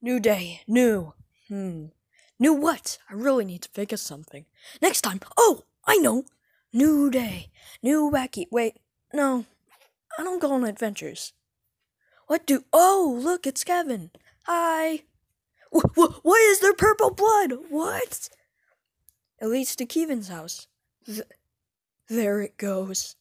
New day. New. Hmm. New what? I really need to figure something. Next time. Oh, I know. New day. New wacky. Wait, no. I don't go on adventures. What do. Oh, look, it's Kevin. Hi. What? what is their purple blood? What? It leads to Kevin's house. Th- there it goes.